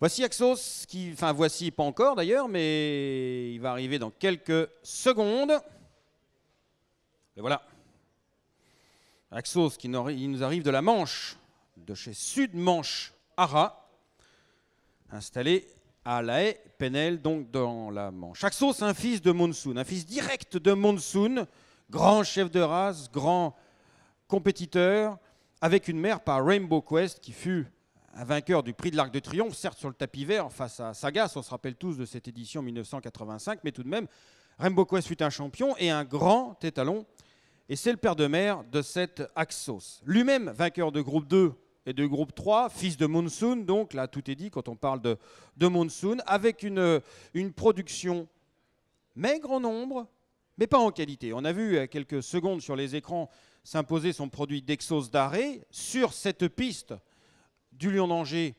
Voici Axos, qui, enfin voici pas encore d'ailleurs, mais il va arriver dans quelques secondes. Et voilà. Axos qui nous arrive de la Manche, de chez Sud Manche Ara, installé à La Haye, Penel, donc dans la Manche. Axos, un fils de Monsoon, un fils direct de Monsoon, grand chef de race, grand compétiteur, avec une mère par Rainbow Quest qui fut un vainqueur du prix de l'Arc de Triomphe, certes sur le tapis vert face à Sagas, on se rappelle tous de cette édition 1985, mais tout de même, Rainbow fut un champion et un grand étalon, et c'est le père de mer de cette Axos. Lui-même vainqueur de groupe 2 et de groupe 3, fils de Monsoon, donc là tout est dit quand on parle de, de Monsoon, avec une, une production maigre en nombre, mais pas en qualité. On a vu euh, quelques secondes sur les écrans s'imposer son produit d'Exos d'arrêt sur cette piste du Lion d'Angers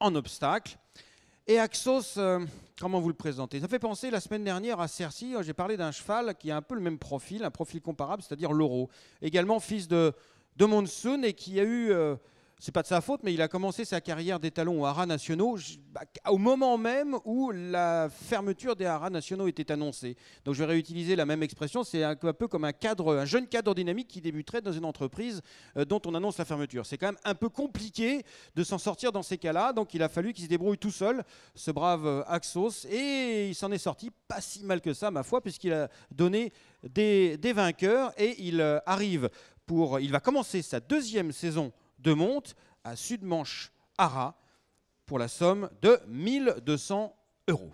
en obstacle. Et Axos, euh, comment vous le présentez Ça fait penser la semaine dernière à Cercy, hein, j'ai parlé d'un cheval qui a un peu le même profil, un profil comparable, c'est-à-dire l'euro. Également fils de, de Monsoon et qui a eu euh, c'est pas de sa faute, mais il a commencé sa carrière d'étalon talons aux haras nationaux bah, au moment même où la fermeture des haras nationaux était annoncée. Donc je vais réutiliser la même expression, c'est un, peu comme un cadre, un jeune cadre dynamique qui débuterait dans une entreprise euh, dont on annonce la fermeture. C'est quand même un peu compliqué de s'en sortir dans ces cas-là, donc il a fallu qu'il se débrouille tout seul, ce brave euh, Axos, et il s'en est sorti pas si mal que ça, ma foi, puisqu'il a donné des, vainqueurs et il euh, arrive pour, il va commencer sa deuxième saison de monte à Sudmanche-Ara pour la somme de 1200 euros.